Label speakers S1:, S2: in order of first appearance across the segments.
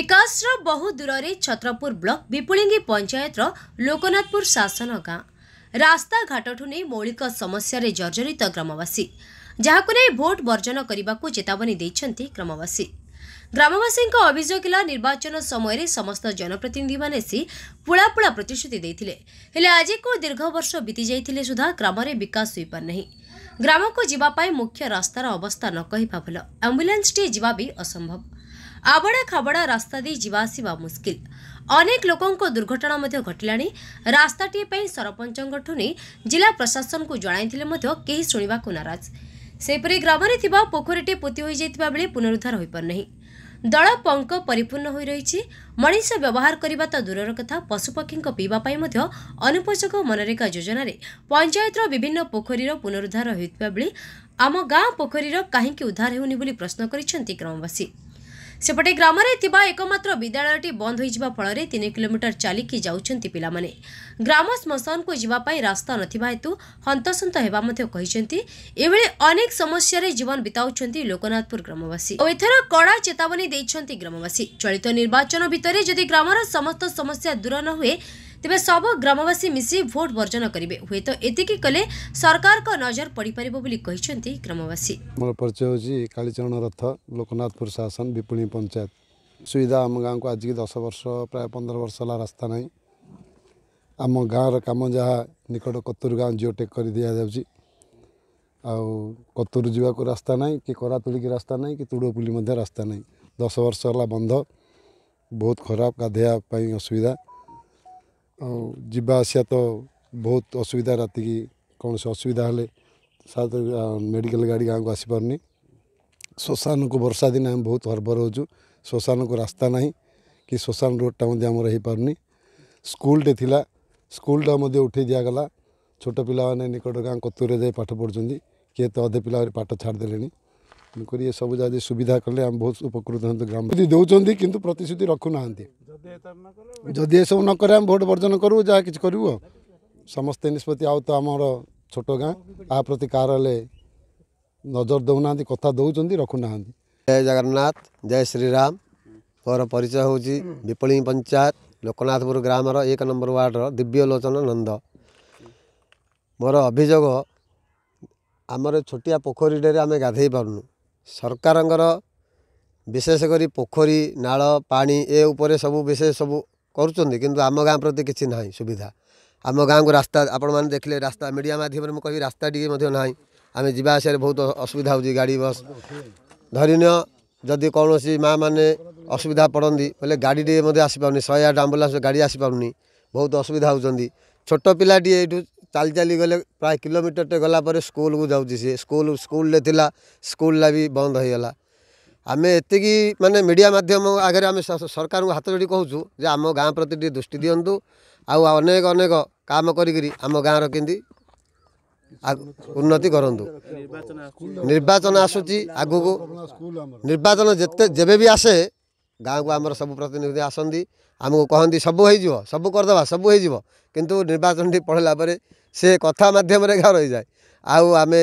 S1: ବିକାଶର ବହୁ ଦୂରରେ ଛତ୍ରପୁର ବ୍ଲକ ବିପୁଳିଙ୍ଗି ପଞ୍ଚାୟତର ଲୋକନାଥପୁର ଶାସନ ଗାଁ ରାସ୍ତାଘାଟଠୁ ନେଇ ମୌଳିକ ସମସ୍ୟାରେ ଜର୍ଜରିତ ଗ୍ରାମବାସୀ ଯାହାକୁ ନେଇ ଭୋଟ୍ ବର୍ଜନ କରିବାକୁ ଚେତାବନୀ ଦେଇଛନ୍ତି ଗ୍ରାମବାସୀ ଗ୍ରାମବାସୀଙ୍କ ଅଭିଯୋଗ ହେଲା ନିର୍ବାଚନ ସମୟରେ ସମସ୍ତ ଜନପ୍ରତିନିଧିମାନେ ଆସି ପୁଳାପୁଳା ପ୍ରତିଶ୍ରୁତି ଦେଇଥିଲେ ହେଲେ ଆଜିକୁ ଦୀର୍ଘ ବର୍ଷ ବିତିଯାଇଥିଲେ ସୁଦ୍ଧା ଗ୍ରାମରେ ବିକାଶ ହୋଇପାରୁନାହିଁ ଗ୍ରାମକୁ ଯିବା ପାଇଁ ମୁଖ୍ୟ ରାସ୍ତାର ଅବସ୍ଥା ନ କହିବା ଭଲ ଆମ୍ବୁଲାନ୍ସଟିଏ ଯିବା ବି ଅସମ୍ଭବ आबडा खावडा रास्तासि मुस्किल अनेक लोक दुर्घटना घटलाटी सरपञ्च जिल्ला केही जही को नाराज सैपरि ग्रामेन पोखरी पोति बेला पुनरुद्धार दल पंक परिपूर्ण व्यवहार व्यवहारको त दूर कथा पशुपक्षी पिवा अनुपचोग मनरेगा पंचायत रो विभिन्न पोखरी र पुनरुद्धारे आमो गाँ पोखरी र काहीक उद्धार बोली प्रश्न ग्रामवासी ସେପଟେ ଗ୍ରାମରେ ଥିବା ଏକମାତ୍ର ବିଦ୍ୟାଳୟଟି ବନ୍ଦ ହୋଇଯିବା ଫଳରେ ତିନି କିଲୋମିଟର ଚାଲିକି ଯାଉଛନ୍ତି ପିଲାମାନେ ଗ୍ରାମ ଶ୍ମଶାନକୁ ଯିବା ପାଇଁ ରାସ୍ତା ନଥିବା ହେତୁ ହନ୍ତସନ୍ତ ହେବା ମଧ୍ୟ କହିଛନ୍ତି ଏଭଳି ଅନେକ ସମସ୍ୟାରେ ଜୀବନ ବିତାଉଛନ୍ତି ଲୋକନାଥପୁର ଗ୍ରାମବାସୀ ଓ ଏଥର କଡ଼ା ଚେତାବନୀ ଦେଇଛନ୍ତି ଗ୍ରାମବାସୀ ଚଳିତ ନିର୍ବାଚନ ଭିତରେ ଯଦି ଗ୍ରାମର ସମସ୍ତ ସମସ୍ୟା ଦୂର ନ ହୁଏ ତେବେ ସବୁ ଗ୍ରାମବାସୀ ମିଶି ଭୋଟ୍ ବର୍ଜନ କରିବେ ହୁଏତ ଏତିକି କଲେ ସରକାରଙ୍କ ନଜର ପଡ଼ିପାରିବ ବୋଲି କହିଛନ୍ତି ଗ୍ରାମବାସୀ
S2: ମୋର ପରିଚୟ ହେଉଛି କାଳିଚରଣ ରଥ ଲୋକନାଥପୁର ଶାସନ ବିପୁଳି ପଞ୍ଚାୟତ ସୁବିଧା ଆମ ଗାଁକୁ ଆଜିକି ଦଶ ବର୍ଷ ପ୍ରାୟ ପନ୍ଦର ବର୍ଷ ହେଲା ରାସ୍ତା ନାହିଁ ଆମ ଗାଁର କାମ ଯାହା ନିକଟ କତୁରୁ ଗାଁ ଜିଓଟେକ୍ କରି ଦିଆଯାଉଛି ଆଉ କତୁରୁ ଯିବାକୁ ରାସ୍ତା ନାହିଁ କି କରାତୁଳିକି ରାସ୍ତା ନାହିଁ କି ତୁଡ଼ପୁଲି ମଧ୍ୟ ରାସ୍ତା ନାହିଁ ଦଶ ବର୍ଷ ହେଲା ବନ୍ଧ ବହୁତ ଖରାପ ଗାଧେଇବା ପାଇଁ ଅସୁବିଧା ଆଉ ଯିବା ଆସିବା ତ ବହୁତ ଅସୁବିଧା ରାତିକି କୌଣସି ଅସୁବିଧା ହେଲେ ସାଧାରଣତଃ ମେଡ଼ିକାଲ ଗାଡ଼ି ଗାଁକୁ ଆସିପାରୁନି ଶ୍ମଶାନକୁ ବର୍ଷା ଦିନେ ଆମେ ବହୁତ ହରବର ହେଉଛୁ ଶ୍ମଶାନକୁ ରାସ୍ତା ନାହିଁ କି ଶ୍ମଶାନ ରୋଡ଼ଟା ମଧ୍ୟ ଆମର ହେଇପାରୁନି ସ୍କୁଲଟେ ଥିଲା ସ୍କୁଲଟା ମଧ୍ୟ ଉଠାଇ ଦିଆଗଲା ଛୋଟ ପିଲାମାନେ ନିକଟ ଗାଁ କତୁରରେ ଯାଇ ପାଠ ପଢ଼ୁଛନ୍ତି କିଏ ତ ଅଧେ ପିଲା ପାଠ ଛାଡ଼ିଦେଲେଣି ତେଣୁକରି ଏସବୁ ଯଦି ସୁବିଧା କଲେ ଆମେ ବହୁତ ଉପକୃତ ହୁଅନ୍ତୁ ଗ୍ରାମ ଦେଉଛନ୍ତି କିନ୍ତୁ ପ୍ରତିଶ୍ରୁତି ରଖୁନାହାନ୍ତି जिस नकरा भोट बर्जन गरौँ जान्छु समस्तै निष्पत्ति आउँछ छोट गाँ आ प्रति नजर
S3: दोना कथा दो जय जगन्नाथ जय श्री राम म परिचय हौ विपलिङ पंचायत लोकनाथपुर ग्राम एक नंबर वार्ड र दिव्य लोचन नन्द मोर अभियोग आमर छोटिया पोखरी डे आम गाधै पाउनु सरकारको ବିଶେଷ କରି ପୋଖରୀ ନାଳ ପାଣି ଏ ଉପରେ ସବୁ ବିଶେଷ ସବୁ କରୁଛନ୍ତି କିନ୍ତୁ ଆମ ଗାଁ ପ୍ରତି କିଛି ନାହିଁ ସୁବିଧା ଆମ ଗାଁକୁ ରାସ୍ତା ଆପଣମାନେ ଦେଖିଲେ ରାସ୍ତା ମିଡ଼ିଆ ମାଧ୍ୟମରେ ମୁଁ କହିବି ରାସ୍ତା ଟିକେ ମଧ୍ୟ ନାହିଁ ଆମେ ଯିବା ଆସିବାରେ ବହୁତ ଅସୁବିଧା ହେଉଛି ଗାଡ଼ି ବସ୍ ଧରିନିଅ ଯଦି କୌଣସି ମାଆମାନେ ଅସୁବିଧା ପଡ଼ନ୍ତି ବୋଲେ ଗାଡ଼ିଟିଏ ମଧ୍ୟ ଆସିପାରୁନି ଶହେ ଆଠ ଆମ୍ବୁଲାନ୍ସ ଗାଡ଼ି ଆସିପାରୁନି ବହୁତ ଅସୁବିଧା ହେଉଛନ୍ତି ଛୋଟ ପିଲାଟିଏ ଏଇଠୁ ଚାଲି ଚାଲି ଗଲେ ପ୍ରାୟ କିଲୋମିଟରଟେ ଗଲା ପରେ ସ୍କୁଲକୁ ଯାଉଛି ସିଏ ସ୍କୁଲ ସ୍କୁଲରେ ଥିଲା ସ୍କୁଲଟା ବି ବନ୍ଦ ହୋଇଗଲା ଆମେ ଏତିକି ମାନେ ମିଡ଼ିଆ ମାଧ୍ୟମ ଆଗରେ ଆମେ ସରକାରଙ୍କୁ ହାତ ଯୋଡ଼ି କହୁଛୁ ଯେ ଆମ ଗାଁ ପ୍ରତି ଟିକିଏ ଦୃଷ୍ଟି ଦିଅନ୍ତୁ ଆଉ ଅନେକ ଅନେକ କାମ କରିକିରି ଆମ ଗାଁର କେମିତି ଉନ୍ନତି କରନ୍ତୁ ନିର୍ବାଚନ ଆସୁଛି ଆଗକୁ ନିର୍ବାଚନ ଯେତେ ଯେବେ ବି ଆସେ ଗାଁକୁ ଆମର ସବୁ ପ୍ରତିନିଧି ଆସନ୍ତି ଆମକୁ କହନ୍ତି ସବୁ ହେଇଯିବ ସବୁ କରିଦେବା ସବୁ ହେଇଯିବ କିନ୍ତୁ ନିର୍ବାଚନଟି ପଢ଼ିଲା ପରେ ସେ କଥା ମାଧ୍ୟମରେ ଗାଁ ରହିଯାଏ ଆଉ ଆମେ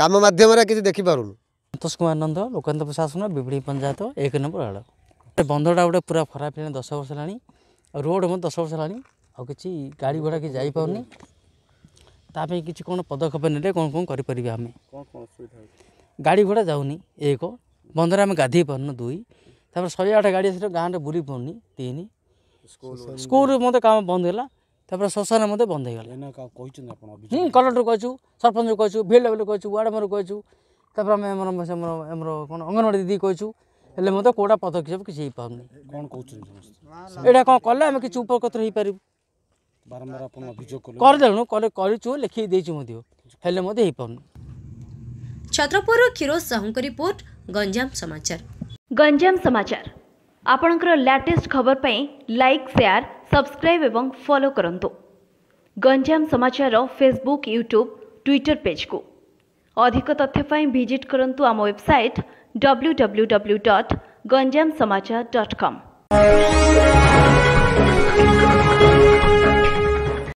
S3: କାମ ମାଧ୍ୟମରେ କିଛି ଦେଖିପାରୁନୁ
S4: सन्तोष कुमार नन्द लोकेन्द्र प्रशासन बिबड़ी पंचायत एक नम्बर वार्ड बन्धा गएर पुरा खराब दस वर्ष होला रोड म दस वर्ष होला नि गाडी भडा के पदेप नै कोन गरिपर गाडी भडा जाउनु बन्धर गाधे पाउ दुई शा गाडी आँटे बुरी पाउनु तिन स्कुल मन्दपर शा बन्द कलर सर ତାପରେ ଆମେ ଆମର ଆମର ଆମର କ'ଣ ଅଙ୍ଗନବାଡ଼ି ଦିଦି କହିଛୁ ହେଲେ ମଧ୍ୟ କେଉଁଟା ପଦକ୍ଷେପ କିଛି ହେଇପାରୁନି କ'ଣ କହୁଛନ୍ତି ସମସ୍ତେ ଏଇଟା କ'ଣ କଲେ ଆମେ କିଛି ଉପକୃତ ହେଇପାରିବୁ
S2: ବାରମ୍ବାର ଆପଣ ଅଭିଯୋଗ
S4: କରିଦେଲୁ କରିଛୁ ଲେଖି ଦେଇଛୁ ମଧ୍ୟ ହେଲେ ମଧ୍ୟ ହେଇପାରୁନି
S1: ଛତ୍ରପୁରରୁ କ୍ଷୀରୋଜ ସାହୁଙ୍କ ରିପୋର୍ଟ ଗଞ୍ଜାମ ସମାଚାର ଗଞ୍ଜାମ ସମାଚାର ଆପଣଙ୍କର ଲାଟେଷ୍ଟ ଖବର ପାଇଁ ଲାଇକ୍ ସେୟାର ସବସ୍କ୍ରାଇବ୍ ଏବଂ ଫଲୋ କରନ୍ତୁ ଗଞ୍ଜାମ ସମାଚାରର ଫେସବୁକ୍ ୟୁଟ୍ୟୁବ୍ ଟ୍ୱିଟର ପେଜ୍କୁ अधिक तथ्यपी भिजिट करूँ website W W W dot Ganjam Samachar dot कम